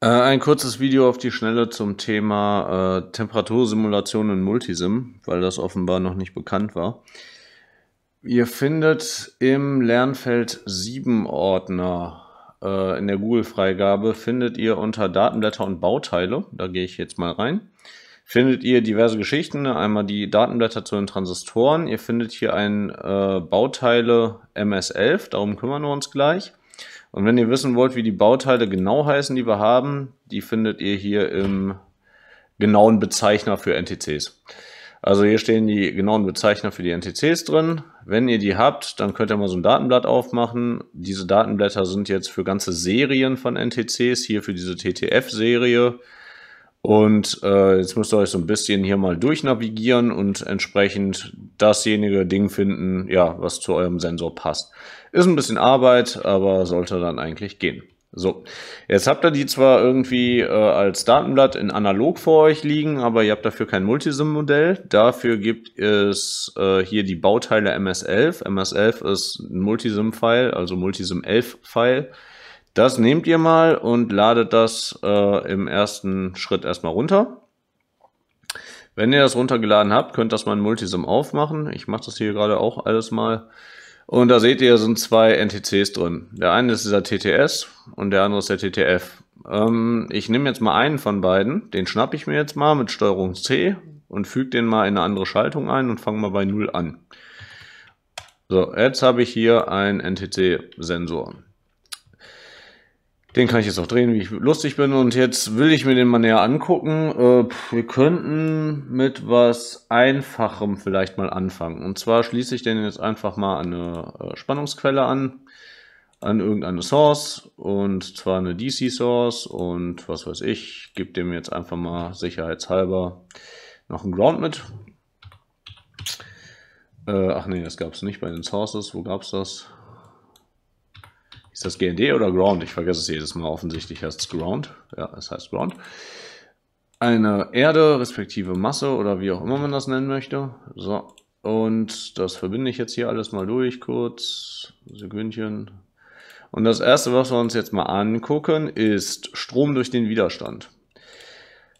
Äh, ein kurzes Video auf die Schnelle zum Thema äh, Temperatursimulation in Multisim, weil das offenbar noch nicht bekannt war. Ihr findet im Lernfeld 7 Ordner äh, in der Google-Freigabe, findet ihr unter Datenblätter und Bauteile, da gehe ich jetzt mal rein, findet ihr diverse Geschichten, einmal die Datenblätter zu den Transistoren, ihr findet hier ein äh, Bauteile MS11, darum kümmern wir uns gleich. Und wenn ihr wissen wollt, wie die Bauteile genau heißen, die wir haben, die findet ihr hier im genauen Bezeichner für NTCs. Also hier stehen die genauen Bezeichner für die NTCs drin. Wenn ihr die habt, dann könnt ihr mal so ein Datenblatt aufmachen. Diese Datenblätter sind jetzt für ganze Serien von NTCs, hier für diese TTF-Serie und äh, jetzt müsst ihr euch so ein bisschen hier mal durchnavigieren und entsprechend dasjenige Ding finden, ja, was zu eurem Sensor passt. Ist ein bisschen Arbeit, aber sollte dann eigentlich gehen. So, jetzt habt ihr die zwar irgendwie äh, als Datenblatt in analog vor euch liegen, aber ihr habt dafür kein Multisim-Modell. Dafür gibt es äh, hier die Bauteile MS11. MS11 ist ein Multisim-File, also Multisim-11-File. Das nehmt ihr mal und ladet das äh, im ersten Schritt erstmal runter. Wenn ihr das runtergeladen habt, könnt das mal in Multisim aufmachen. Ich mache das hier gerade auch alles mal. Und da seht ihr, sind zwei NTCs drin. Der eine ist dieser TTS und der andere ist der TTF. Ähm, ich nehme jetzt mal einen von beiden. Den schnappe ich mir jetzt mal mit Steuerung C und füge den mal in eine andere Schaltung ein und fange mal bei 0 an. So, jetzt habe ich hier einen NTC-Sensor. Den kann ich jetzt auch drehen, wie ich lustig bin. Und jetzt will ich mir den mal näher angucken. Äh, wir könnten mit was Einfachem vielleicht mal anfangen. Und zwar schließe ich den jetzt einfach mal an eine äh, Spannungsquelle an, an irgendeine Source und zwar eine DC Source und was weiß ich. gebe dem jetzt einfach mal sicherheitshalber noch einen Ground mit. Äh, ach nee, das gab es nicht bei den Sources. Wo gab es das? Ist das GND oder Ground? Ich vergesse es jedes Mal. Offensichtlich heißt es Ground. Ja, es heißt Ground. Eine Erde, respektive Masse oder wie auch immer man das nennen möchte. So, und das verbinde ich jetzt hier alles mal durch, kurz, Sekündchen. Und das erste, was wir uns jetzt mal angucken, ist Strom durch den Widerstand.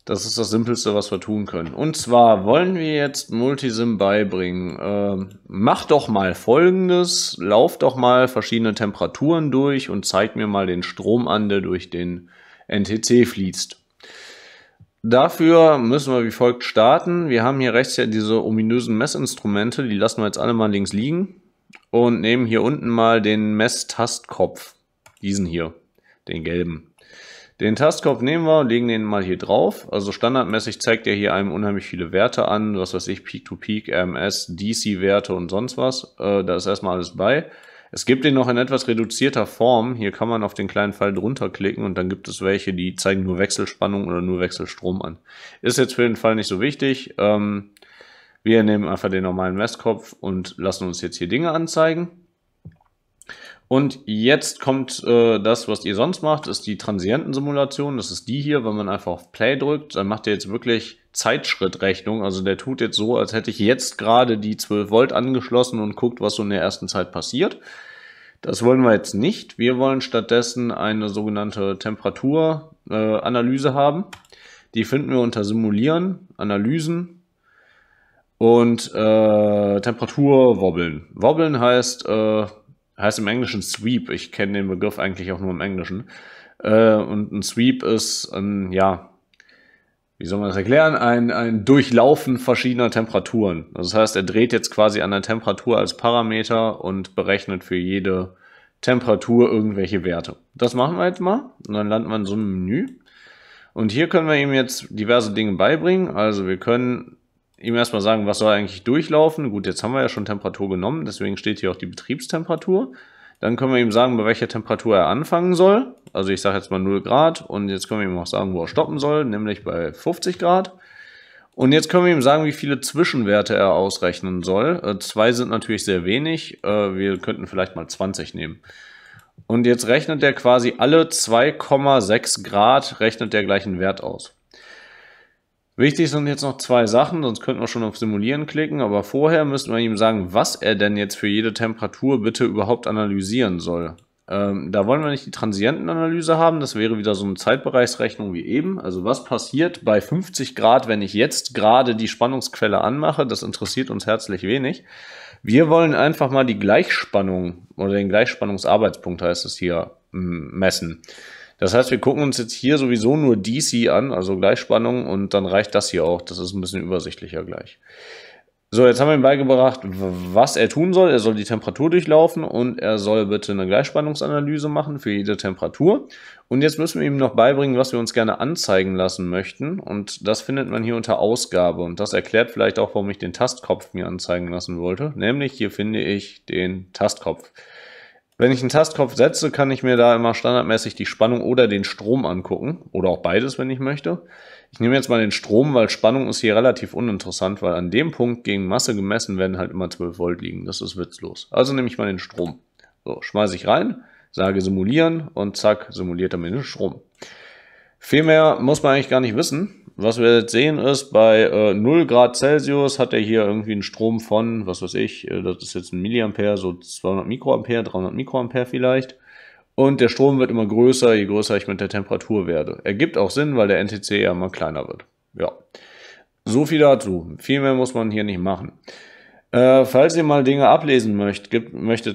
Das ist das Simpelste, was wir tun können. Und zwar wollen wir jetzt Multisim beibringen. Ähm, mach doch mal folgendes. Lauf doch mal verschiedene Temperaturen durch und zeig mir mal den Strom an, der durch den NTC fließt. Dafür müssen wir wie folgt starten. Wir haben hier rechts ja diese ominösen Messinstrumente. Die lassen wir jetzt alle mal links liegen. Und nehmen hier unten mal den Messtastkopf. Diesen hier, den gelben. Den Tastkopf nehmen wir, legen den mal hier drauf. Also standardmäßig zeigt er hier einem unheimlich viele Werte an, was weiß ich, Peak-to-Peak, RMS, DC-Werte und sonst was. Äh, da ist erstmal alles bei. Es gibt den noch in etwas reduzierter Form. Hier kann man auf den kleinen Pfeil drunter klicken und dann gibt es welche, die zeigen nur Wechselspannung oder nur Wechselstrom an. Ist jetzt für den Fall nicht so wichtig. Ähm, wir nehmen einfach den normalen Messkopf und lassen uns jetzt hier Dinge anzeigen. Und jetzt kommt äh, das, was ihr sonst macht, ist die Transientensimulation. Das ist die hier, wenn man einfach auf Play drückt, dann macht ihr jetzt wirklich Zeitschrittrechnung. Also der tut jetzt so, als hätte ich jetzt gerade die 12 Volt angeschlossen und guckt, was so in der ersten Zeit passiert. Das wollen wir jetzt nicht. Wir wollen stattdessen eine sogenannte Temperaturanalyse äh, haben. Die finden wir unter Simulieren, Analysen und äh, Temperaturwobbeln. Wobbeln heißt, äh, heißt im Englischen Sweep. Ich kenne den Begriff eigentlich auch nur im Englischen. Äh, und ein Sweep ist ein, ja, wie soll man das erklären? Ein, ein Durchlaufen verschiedener Temperaturen. Das heißt, er dreht jetzt quasi an der Temperatur als Parameter und berechnet für jede Temperatur irgendwelche Werte. Das machen wir jetzt mal und dann landet man in so einem Menü. Und hier können wir ihm jetzt diverse Dinge beibringen. Also wir können ihm erstmal sagen, was soll eigentlich durchlaufen. Gut, jetzt haben wir ja schon Temperatur genommen, deswegen steht hier auch die Betriebstemperatur. Dann können wir ihm sagen, bei welcher Temperatur er anfangen soll. Also ich sage jetzt mal 0 Grad und jetzt können wir ihm auch sagen, wo er stoppen soll, nämlich bei 50 Grad. Und jetzt können wir ihm sagen, wie viele Zwischenwerte er ausrechnen soll. Äh, zwei sind natürlich sehr wenig. Äh, wir könnten vielleicht mal 20 nehmen. Und jetzt rechnet er quasi alle 2,6 Grad, rechnet der gleichen Wert aus. Wichtig sind jetzt noch zwei Sachen, sonst könnten wir schon auf Simulieren klicken, aber vorher müssten wir ihm sagen, was er denn jetzt für jede Temperatur bitte überhaupt analysieren soll. Ähm, da wollen wir nicht die Transientenanalyse haben, das wäre wieder so eine Zeitbereichsrechnung wie eben. Also was passiert bei 50 Grad, wenn ich jetzt gerade die Spannungsquelle anmache, das interessiert uns herzlich wenig. Wir wollen einfach mal die Gleichspannung oder den Gleichspannungsarbeitspunkt heißt es hier messen. Das heißt, wir gucken uns jetzt hier sowieso nur DC an, also Gleichspannung, und dann reicht das hier auch. Das ist ein bisschen übersichtlicher gleich. So, jetzt haben wir ihm beigebracht, was er tun soll. Er soll die Temperatur durchlaufen und er soll bitte eine Gleichspannungsanalyse machen für jede Temperatur. Und jetzt müssen wir ihm noch beibringen, was wir uns gerne anzeigen lassen möchten. Und das findet man hier unter Ausgabe. Und das erklärt vielleicht auch, warum ich den Tastkopf mir anzeigen lassen wollte. Nämlich hier finde ich den Tastkopf. Wenn ich einen Tastkopf setze, kann ich mir da immer standardmäßig die Spannung oder den Strom angucken. Oder auch beides, wenn ich möchte. Ich nehme jetzt mal den Strom, weil Spannung ist hier relativ uninteressant, weil an dem Punkt gegen Masse gemessen werden halt immer 12 Volt liegen. Das ist witzlos. Also nehme ich mal den Strom. So, schmeiße ich rein, sage simulieren und zack, simuliert er mir den Strom. Viel mehr muss man eigentlich gar nicht wissen was wir jetzt sehen ist, bei äh, 0 Grad Celsius hat er hier irgendwie einen Strom von, was weiß ich, äh, das ist jetzt ein Milliampere, so 200 Mikroampere, 300 Mikroampere vielleicht. Und der Strom wird immer größer, je größer ich mit der Temperatur werde. Ergibt auch Sinn, weil der NTC ja immer kleiner wird. Ja. So viel dazu. Viel mehr muss man hier nicht machen. Äh, falls ihr mal Dinge ablesen möchtet,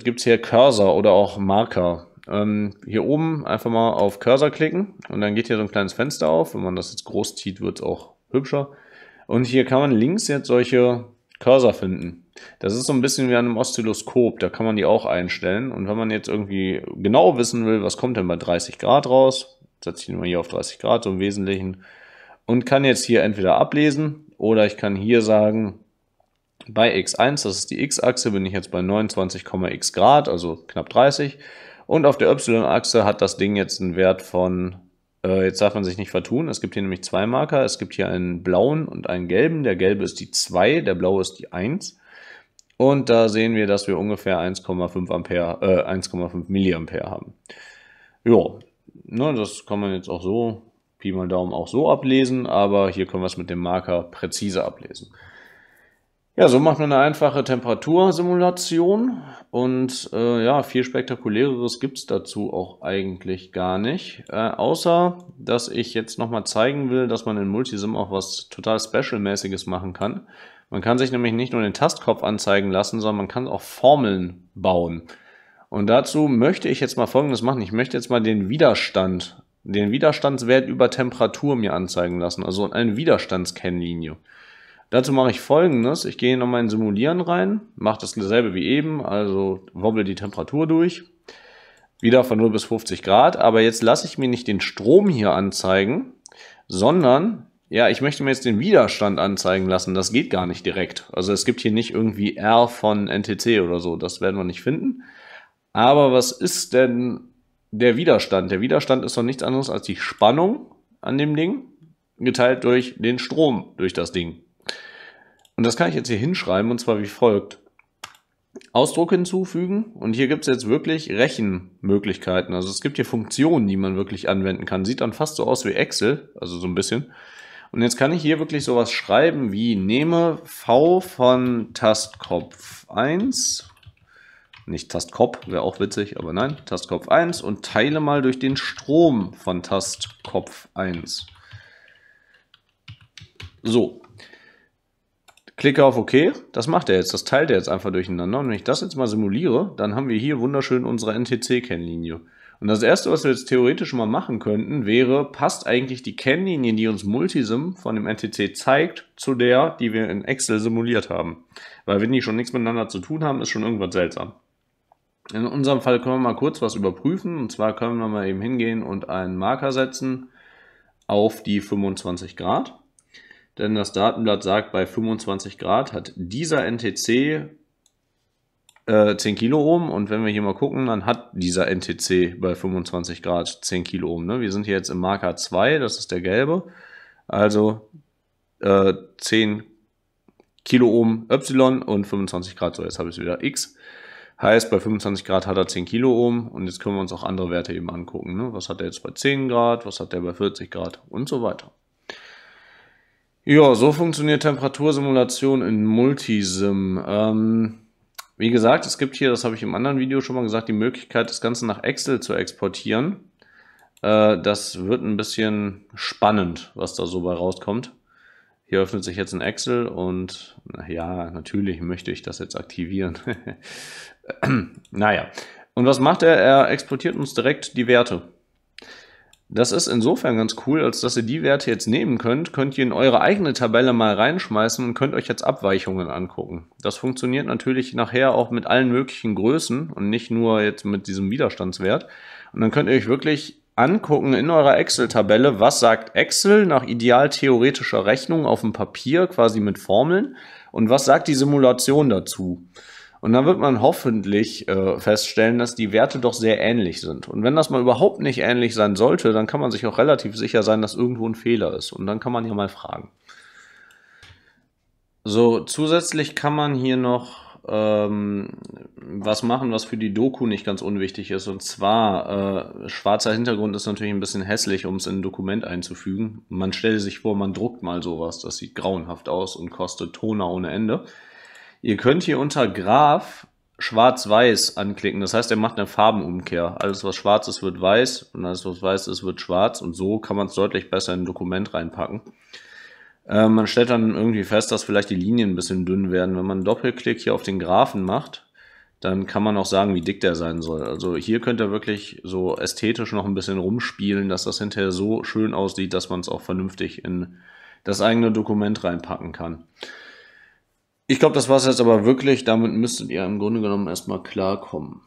gibt es hier Cursor oder auch Marker ähm, hier oben einfach mal auf Cursor klicken und dann geht hier so ein kleines Fenster auf. Wenn man das jetzt groß zieht, wird es auch hübscher. Und hier kann man links jetzt solche Cursor finden. Das ist so ein bisschen wie an einem Oszilloskop, da kann man die auch einstellen. Und wenn man jetzt irgendwie genau wissen will, was kommt denn bei 30 Grad raus, setze ich ihn mal hier auf 30 Grad, so im Wesentlichen, und kann jetzt hier entweder ablesen oder ich kann hier sagen, bei x1, das ist die x-Achse, bin ich jetzt bei 29,x Grad, also knapp 30. Und auf der Y-Achse hat das Ding jetzt einen Wert von, äh, jetzt darf man sich nicht vertun, es gibt hier nämlich zwei Marker. Es gibt hier einen blauen und einen gelben. Der gelbe ist die 2, der blaue ist die 1. Und da sehen wir, dass wir ungefähr 1,5 Ampere, äh, 1,5 Milliampere haben. Jo, ne, das kann man jetzt auch so, Pi mal Daumen, auch so ablesen, aber hier können wir es mit dem Marker präzise ablesen. Ja, so macht man eine einfache Temperatursimulation und äh, ja, viel spektakuläreres gibt es dazu auch eigentlich gar nicht. Äh, außer, dass ich jetzt nochmal zeigen will, dass man in Multisim auch was total Special-mäßiges machen kann. Man kann sich nämlich nicht nur den Tastkopf anzeigen lassen, sondern man kann auch Formeln bauen. Und dazu möchte ich jetzt mal folgendes machen. Ich möchte jetzt mal den Widerstand, den Widerstandswert über Temperatur mir anzeigen lassen, also eine Widerstandskennlinie. Dazu mache ich folgendes. Ich gehe nochmal in Simulieren rein, mache dasselbe wie eben, also wobble die Temperatur durch. Wieder von 0 bis 50 Grad, aber jetzt lasse ich mir nicht den Strom hier anzeigen, sondern ja, ich möchte mir jetzt den Widerstand anzeigen lassen. Das geht gar nicht direkt. Also es gibt hier nicht irgendwie R von NTC oder so. Das werden wir nicht finden. Aber was ist denn der Widerstand? Der Widerstand ist doch nichts anderes als die Spannung an dem Ding geteilt durch den Strom durch das Ding. Und das kann ich jetzt hier hinschreiben und zwar wie folgt. Ausdruck hinzufügen und hier gibt es jetzt wirklich Rechenmöglichkeiten. Also es gibt hier Funktionen, die man wirklich anwenden kann. Sieht dann fast so aus wie Excel, also so ein bisschen. Und jetzt kann ich hier wirklich sowas schreiben wie nehme v von Tastkopf 1, nicht Tastkopf, wäre auch witzig, aber nein, Tastkopf 1 und teile mal durch den Strom von Tastkopf 1. So, Klicke auf OK, das macht er jetzt, das teilt er jetzt einfach durcheinander. Und wenn ich das jetzt mal simuliere, dann haben wir hier wunderschön unsere NTC-Kennlinie. Und das Erste, was wir jetzt theoretisch mal machen könnten, wäre, passt eigentlich die Kennlinie, die uns Multisim von dem NTC zeigt, zu der, die wir in Excel simuliert haben. Weil wenn die schon nichts miteinander zu tun haben, ist schon irgendwas seltsam. In unserem Fall können wir mal kurz was überprüfen. Und zwar können wir mal eben hingehen und einen Marker setzen auf die 25 Grad. Denn das Datenblatt sagt, bei 25 Grad hat dieser NTC äh, 10 Kiloohm. Und wenn wir hier mal gucken, dann hat dieser NTC bei 25 Grad 10 Kiloohm. Ne? Wir sind hier jetzt im Marker 2, das ist der gelbe. Also äh, 10 Kiloohm Y und 25 Grad, so jetzt habe ich es wieder X. Heißt, bei 25 Grad hat er 10 Kiloohm und jetzt können wir uns auch andere Werte eben angucken. Ne? Was hat er jetzt bei 10 Grad, was hat er bei 40 Grad und so weiter. Ja, so funktioniert Temperatursimulation in Multisim. Ähm, wie gesagt, es gibt hier, das habe ich im anderen Video schon mal gesagt, die Möglichkeit, das Ganze nach Excel zu exportieren. Äh, das wird ein bisschen spannend, was da so bei rauskommt. Hier öffnet sich jetzt ein Excel und na ja, natürlich möchte ich das jetzt aktivieren. naja, und was macht er? Er exportiert uns direkt die Werte. Das ist insofern ganz cool, als dass ihr die Werte jetzt nehmen könnt, könnt ihr in eure eigene Tabelle mal reinschmeißen und könnt euch jetzt Abweichungen angucken. Das funktioniert natürlich nachher auch mit allen möglichen Größen und nicht nur jetzt mit diesem Widerstandswert. Und dann könnt ihr euch wirklich angucken in eurer Excel-Tabelle, was sagt Excel nach ideal theoretischer Rechnung auf dem Papier, quasi mit Formeln, und was sagt die Simulation dazu. Und dann wird man hoffentlich äh, feststellen, dass die Werte doch sehr ähnlich sind. Und wenn das mal überhaupt nicht ähnlich sein sollte, dann kann man sich auch relativ sicher sein, dass irgendwo ein Fehler ist. Und dann kann man ja mal fragen. So, zusätzlich kann man hier noch ähm, was machen, was für die Doku nicht ganz unwichtig ist. Und zwar, äh, schwarzer Hintergrund ist natürlich ein bisschen hässlich, um es in ein Dokument einzufügen. Man stelle sich vor, man druckt mal sowas. Das sieht grauenhaft aus und kostet Toner ohne Ende. Ihr könnt hier unter Graph schwarz-weiß anklicken. Das heißt, er macht eine Farbenumkehr. Alles, was schwarz ist, wird weiß und alles, was weiß ist, wird schwarz. Und so kann man es deutlich besser in ein Dokument reinpacken. Äh, man stellt dann irgendwie fest, dass vielleicht die Linien ein bisschen dünn werden. Wenn man einen Doppelklick hier auf den Graphen macht, dann kann man auch sagen, wie dick der sein soll. Also hier könnt ihr wirklich so ästhetisch noch ein bisschen rumspielen, dass das hinterher so schön aussieht, dass man es auch vernünftig in das eigene Dokument reinpacken kann. Ich glaube, das war es jetzt aber wirklich. Damit müsstet ihr im Grunde genommen erstmal klarkommen.